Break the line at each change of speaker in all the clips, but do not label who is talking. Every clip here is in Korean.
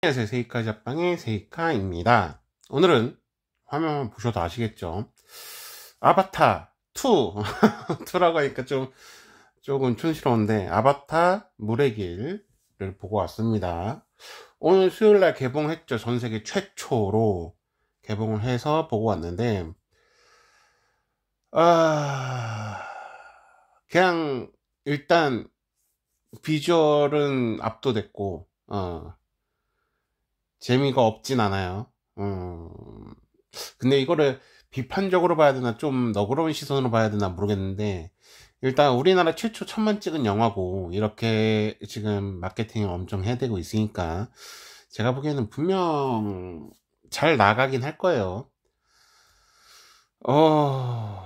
안녕하세요. 세이카 잡방의 세이카입니다. 오늘은 화면 보셔도 아시겠죠? 아바타 2! 2라고 하니까 좀, 조금 촌스러운데, 아바타 물의 길을 보고 왔습니다. 오늘 수요일날 개봉했죠. 전 세계 최초로 개봉을 해서 보고 왔는데, 아, 그냥, 일단, 비주얼은 압도됐고, 어, 재미가 없진 않아요. 음, 근데 이거를 비판적으로 봐야 되나 좀 너그러운 시선으로 봐야 되나 모르겠는데 일단 우리나라 최초 천만 찍은 영화고 이렇게 지금 마케팅이 엄청 해야되고 있으니까 제가 보기에는 분명 잘 나가긴 할 거예요. 어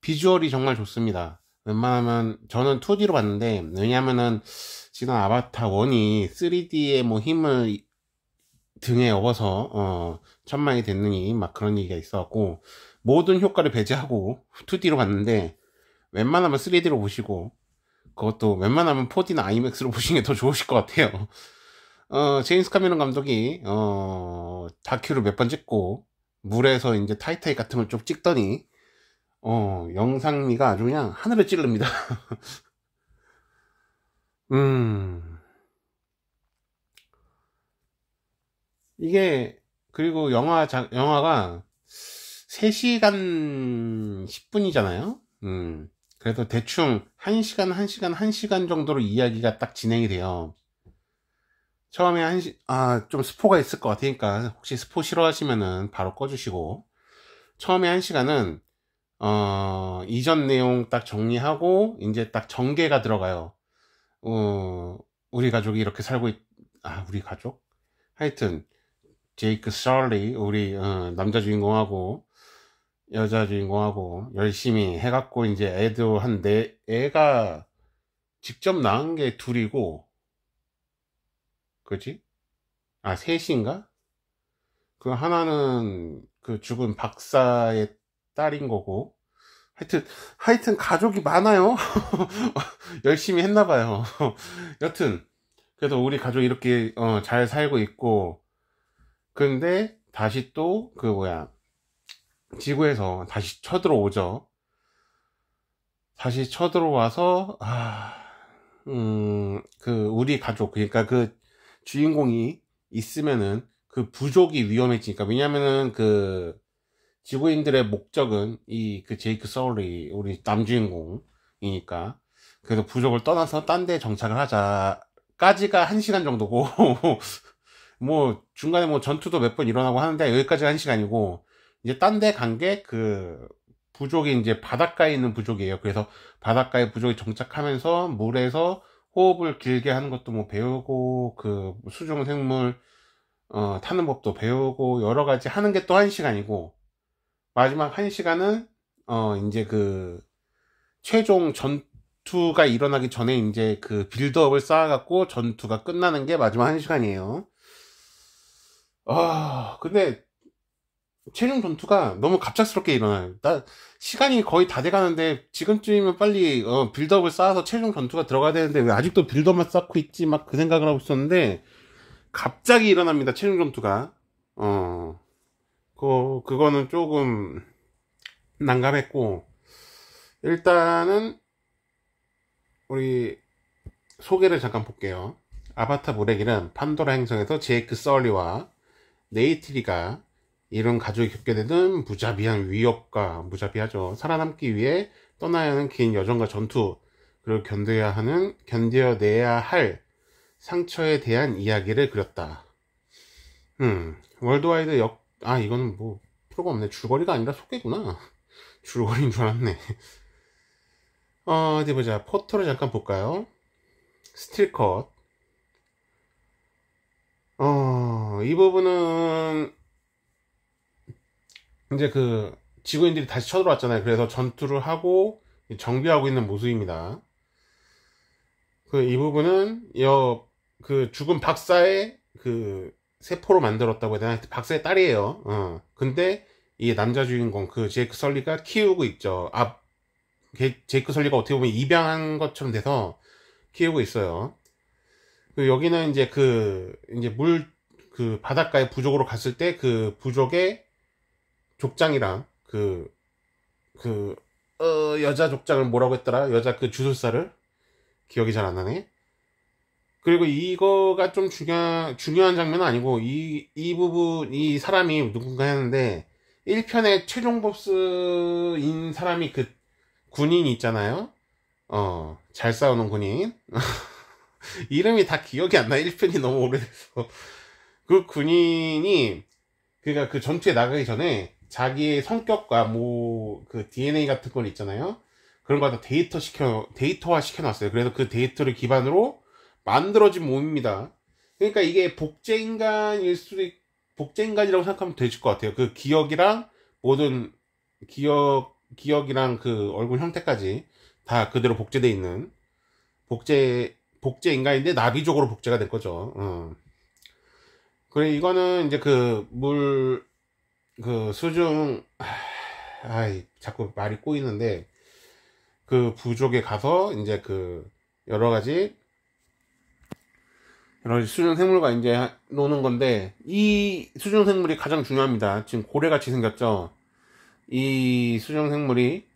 비주얼이 정말 좋습니다. 웬만하면 저는 2D로 봤는데 왜냐하면은 지난 아바타 1이 3D의 뭐 힘을 등에 업어서 어, 천만이 됐느니 막 그런 얘기가 있어갖고 모든 효과를 배제하고 2D로 봤는데 웬만하면 3D로 보시고 그것도 웬만하면 4D나 IMAX로 보시는 게 더 좋으실 것 같아요. 어, 제임스 카메론 감독이 어, 다큐를 몇 번 찍고 물에서 이제 타이타이 같은 걸 쭉 찍더니 어, 영상미가 아주 그냥 하늘에 찌릅니다. 음. 이게 그리고 영화 자, 영화가 3시간 10분이잖아요. 음. 그래도 대충 1시간, 1시간, 1시간 정도로 이야기가 딱 진행이 돼요. 처음에 한 시, 아, 좀 스포가 있을 것 같으니까, 혹시 스포 싫어하시면은 바로 꺼주시고, 처음에 한 시간은, 어, 이전 내용 딱 정리하고, 이제 딱 전개가 들어가요. 어, 우리 가족이 이렇게 살고 있, 아, 우리 가족? 하여튼, 제이크 설리 우리 어, 남자 주인공하고 여자 주인공하고 열심히 해갖고 이제 애도 한 네 애가 직접 낳은 게 둘이고 그지? 아 셋인가? 그 하나는 그 죽은 박사의 딸인 거고 하여튼 하여튼 가족이 많아요 열심히 했나 봐요 여튼 그래도 우리 가족 이렇게 어, 잘 살고 있고 근데 다시 또 그 뭐야 지구에서 다시 쳐들어오죠. 다시 쳐들어와서 아, 음, 그 우리 가족 그러니까 그 주인공이 있으면은 그 부족이 위험해지니까 왜냐면은 그 지구인들의 목적은 이 그 제이크 서울리 우리 남주인공이니까 그래서 부족을 떠나서 딴 데 정착을 하자까지가 한 시간 정도고 뭐 중간에 뭐 전투도 몇 번 일어나고 하는데 여기까지 한 시간이고 이제 딴 데 간 게 그 부족이 이제 바닷가에 있는 부족이에요. 그래서 바닷가에 부족이 정착하면서 물에서 호흡을 길게 하는 것도 뭐 배우고 그 수중 생물 어, 타는 법도 배우고 여러 가지 하는 게 또 한 시간이고 마지막 한 시간은 어 이제 그 최종 전투가 일어나기 전에 이제 그 빌드업을 쌓아갖고 전투가 끝나는 게 마지막 한 시간이에요. 아, 근데 최종 전투가 너무 갑작스럽게 일어나요. 나 시간이 거의 다 돼가는데 지금쯤이면 빨리 어, 빌드업을 쌓아서 최종 전투가 들어가야 되는데 왜 아직도 빌드업만 쌓고 있지 막 그 생각을 하고 있었는데 갑자기 일어납니다. 최종 전투가 어, 그 그거는 조금 난감했고 일단은 우리 소개를 잠깐 볼게요. 아바타 모레길는 판도라 행성에서 제이크 썰리와 네이트리가 이런 가족이 겪게 되는 무자비한 위협과 무자비하죠. 살아남기 위해 떠나야 하는 긴 여정과 전투, 그리고 견뎌야 하는, 견뎌내야 할 상처에 대한 이야기를 그렸다. 음, 월드와이드 역, 아, 이거는 뭐, 필요가 없네. 줄거리가 아니라 소개구나. 줄거리인 줄 알았네. 어, 어디 보자. 포토를 잠깐 볼까요? 스틸컷. 어, 이 부분은 이제 그 지구인들이 다시 쳐들어왔잖아요. 그래서 전투를 하고 정비하고 있는 모습입니다. 그 이 부분은 여 그 죽은 박사의 그 세포로 만들었다고 해야 되나? 박사의 딸이에요. 어. 근데 이 남자 주인공 그 제이크 설리가 키우고 있죠. 앞 아, 제이크 설리가 어떻게 보면 입양한 것처럼 돼서 키우고 있어요. 그 여기는 이제 그 이제 물 그 바닷가에 부족으로 갔을 때 그 부족의 족장이랑 그그 그, 어, 여자 족장을 뭐라고 했더라 여자 그 주술사를 기억이 잘 안 나네. 그리고 이거가 좀 중요한 중요한 장면은 아니고 이 이 부분 이 사람이 누군가 했는데 1편의 최종 보스인 사람이 그 군인 이 있잖아요. 어, 잘 싸우는 군인. 이름이 다 기억이 안 나. 1편이 너무 오래돼서. 그 군인이, 그니까 그 전투에 나가기 전에 자기의 성격과 뭐, 그 DNA 같은 건 있잖아요. 그런 거 다 데이터 시켜, 데이터화 시켜놨어요. 그래서 그 데이터를 기반으로 만들어진 몸입니다. 그러니까 이게 복제인간일 수도, 있, 복제인간이라고 생각하면 되실 것 같아요. 그 기억이랑 모든 기억, 기억이랑 그 얼굴 형태까지 다 그대로 복제되어 있는 복제 복제 인가인데나비적으로 복제가 될 거죠. 음. 그래 이거는 이제 그 물그 그 수중 아이 자꾸 말이 꼬이는데 그 부족에 가서 이제 그 여러 가지 여러 가지 수중 생물과 이제 노는 건데 이 수중 생물이 가장 중요합니다. 지금 고래같이 생겼죠. 이 수중 생물이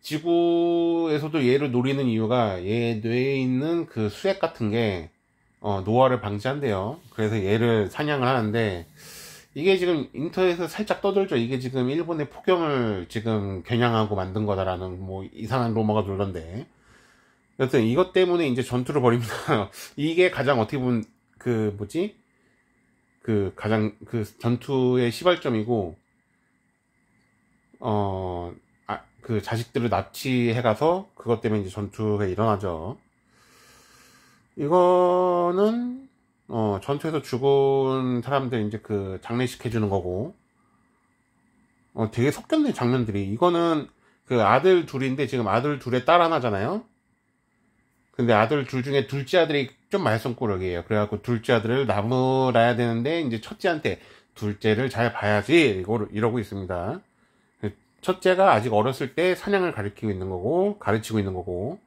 지구에서도 얘를 노리는 이유가 얘 뇌에 있는 그 수액 같은 게 어, 노화를 방지한대요. 그래서 얘를 사냥을 하는데 이게 지금 인터넷에서 살짝 떠들죠 이게 지금 일본의 폭염을 지금 겨냥하고 만든 거다라는 뭐 이상한 로머가 돌던데. 여튼 이것 때문에 이제 전투를 벌입니다. 이게 가장 어떻게 보면 그 뭐지? 그 가장 그 전투의 시발점이고 어그 자식들을 납치해가서 그것 때문에 이제 전투가 일어나죠. 이거는 어, 전투에서 죽은 사람들 이제 그 장례식 해주는 거고 어, 되게 섞였네 장면들이 이거는 그 아들 둘인데 지금 아들 둘에 딸 하나잖아요. 근데 아들 둘 중에 둘째 아들이 좀 말썽꾸러기예요. 그래갖고 둘째 아들을 나무라야 되는데 이제 첫째한테 둘째를 잘 봐야지 이거 이러고 있습니다. 첫째가 아직 어렸을 때 사냥을 가르치고 있는 거고 가르치고 있는 거고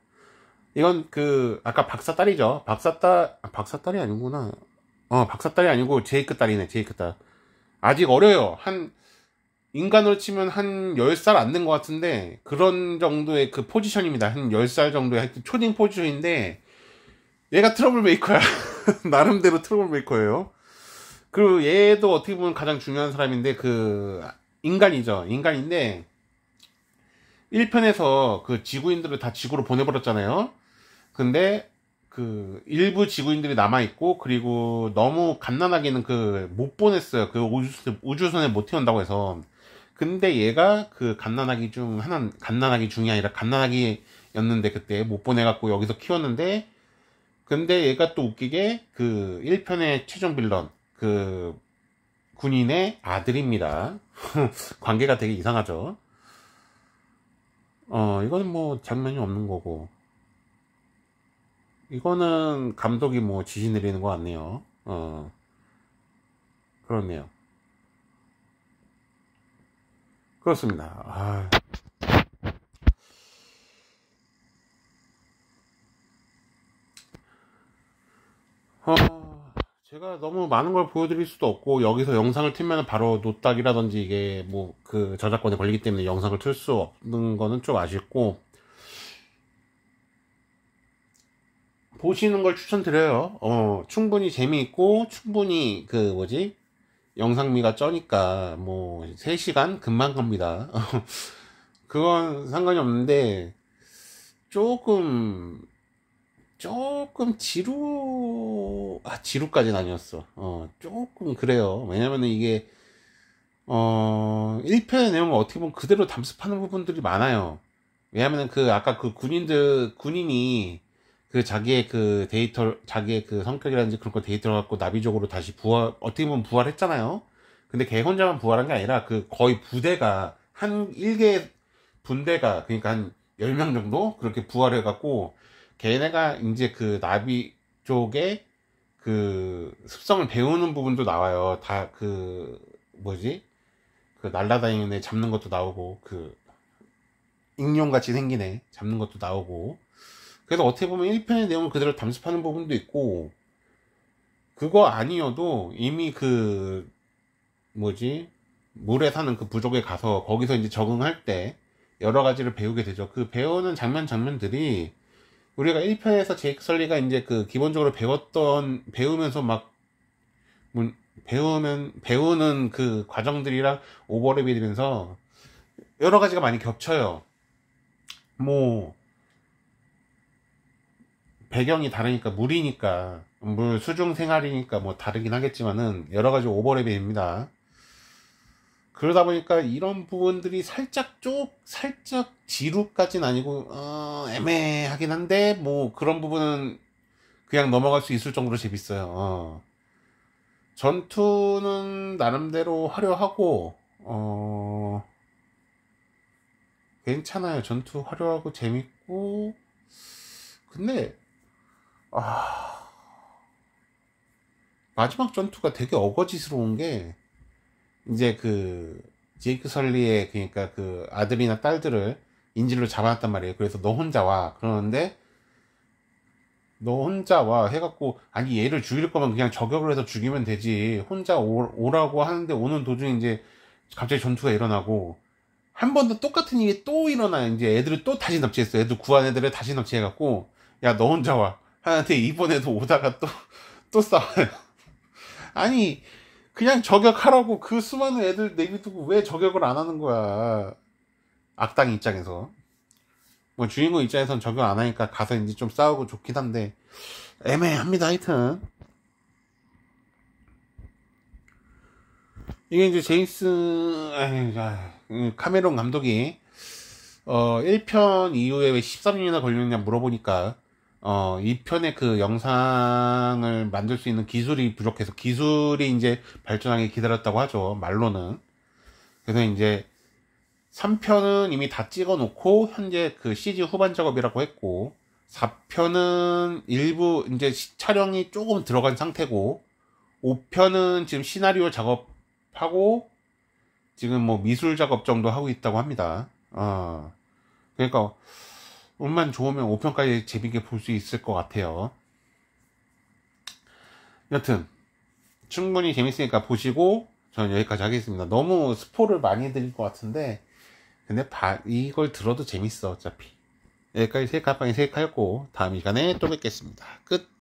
이건 그 아까 박사 딸이죠. 박사 딸 아, 박사 딸이 아니구나. 어 박사 딸이 아니고 제이크 딸이네. 제이크 딸. 아직 어려요. 한 인간으로 치면 한 10살 안 된 것 같은데 그런 정도의 그 포지션입니다. 한 10살 정도의 하여튼 초딩 포지션인데 얘가 트러블메이커야. 나름대로 트러블메이커예요. 그리고 얘도 어떻게 보면 가장 중요한 사람인데 그 인간이죠. 인간인데 1편에서 그 지구인들을 다 지구로 보내버렸잖아요. 근데 그 일부 지구인들이 남아있고 그리고 너무 간난하기는그 못 보냈어요. 그 우주선, 우주선에 못 태운다고 해서. 근데 얘가 그갓난하기중 하나 간난하기 중이 아니라 간난하기였는데 그때 못 보내갖고 여기서 키웠는데 근데 얘가 또 웃기게 그 1편의 최종 빌런 그 군인의 아들입니다. 관계가 되게 이상하죠. 어, 이거는 뭐 장면이 없는 거고. 이거는 감독이 뭐 지시 내리는 것 같네요. 어, 그렇네요. 그렇습니다. 아... 어... 제가 너무 많은 걸 보여드릴 수도 없고 여기서 영상을 틀면 바로 노딱이라든지 이게 뭐 그 저작권에 걸리기 때문에 영상을 틀 수 없는 거는 좀 아쉽고 보시는 걸 추천드려요. 어, 충분히 재미있고 충분히 그 뭐지 영상미가 쩌니까 뭐 3시간 금방 갑니다. 그건 상관이 없는데 조금 조금 지루 아 지루까지는 아니었어 어 조금 그래요 왜냐면은 이게 어 1편의 내용을 어떻게 보면 그대로 담습하는 부분들이 많아요 왜냐면은 그 아까 그 군인들 군인이 그 자기의 그 데이터 자기의 그 성격이라든지 그런 거 데이터를 갖고 나비적으로 다시 부활 어떻게 보면 부활했잖아요 근데 걔 혼자만 부활한 게 아니라 그 거의 부대가 한 1개 분대가 그러니까 한 10명 정도 그렇게 부활해 갖고 걔네가 이제 그 나비 쪽에 그 습성을 배우는 부분도 나와요. 다 그 뭐지? 그 날라다니는 애 잡는 것도 나오고 그 익룡같이 생긴 애 잡는 것도 나오고 그래서 어떻게 보면 1편의 내용을 그대로 담습하는 부분도 있고 그거 아니어도 이미 그 뭐지 물에 사는 그 부족에 가서 거기서 이제 적응할 때 여러 가지를 배우게 되죠. 그 배우는 장면 장면들이 우리가 1편에서 제이크 설리가 이제 그 기본적으로 배웠던 배우면서 막 배우면 배우는 그 과정들이랑 오버랩이 되면서 여러 가지가 많이 겹쳐요. 뭐 배경이 다르니까 물이니까 물 수중 생활이니까 뭐 다르긴 하겠지만은 여러 가지 오버랩입니다. 그러다 보니까 이런 부분들이 살짝 쪽 살짝 지루까진 아니고 어, 애매하긴 한데 뭐 그런 부분은 그냥 넘어갈 수 있을 정도로 재밌어요. 어. 전투는 나름대로 화려하고 어 괜찮아요. 전투 화려하고 재밌고 근데 아 마지막 전투가 되게 어거지스러운 게 이제 그 제이크 설리의 그러니까 그 아들이나 딸들을 인질로 잡아놨단 말이에요. 그래서 너 혼자 와 그러는데 너 혼자 와 해갖고 아니 얘를 죽일 거면 그냥 저격을 해서 죽이면 되지 혼자 오, 라고 하는데 오는 도중에 이제 갑자기 전투가 일어나고 한번더 똑같은 일이 또 일어나 요 이제 애들을 또 다시 납치했어 애들 구한 애들을 다시 납치해갖고 야 너 혼자 와 하는데 이번에도 오다가 또 또 싸워요 아니 그냥 저격하라고 그 수많은 애들 내비두고 왜 저격을 안 하는 거야. 악당 입장에서. 뭐 주인공 입장에선 적용 안 하니까 가서 이제 좀 싸우고 좋긴 한데 애매합니다 하여튼 이게 이제 제임스 아, 카메론 감독이 어 1편 이후에 왜 13년이나 걸렸냐 물어보니까 어, 이 편의 그 영상을 만들 수 있는 기술이 부족해서 기술이 이제 발전하기 기다렸다고 하죠. 말로는. 그래서 이제 3편은 이미 다 찍어 놓고 현재 그 CG 후반 작업이라고 했고 4편은 일부 이제 촬영이 조금 들어간 상태고 5편은 지금 시나리오 작업하고 지금 뭐 미술 작업 정도 하고 있다고 합니다. 어. 그러니까 운만 좋으면 5편까지 재밌게 볼 수 있을 것 같아요. 여튼 충분히 재밌으니까 보시고 저는 여기까지 하겠습니다. 너무 스포를 많이 드릴 것 같은데 근데 바, 이걸 들어도 재밌어 어차피. 여기까지 세이카방의 세카였고 다음 시간에 또 뵙겠습니다. 끝!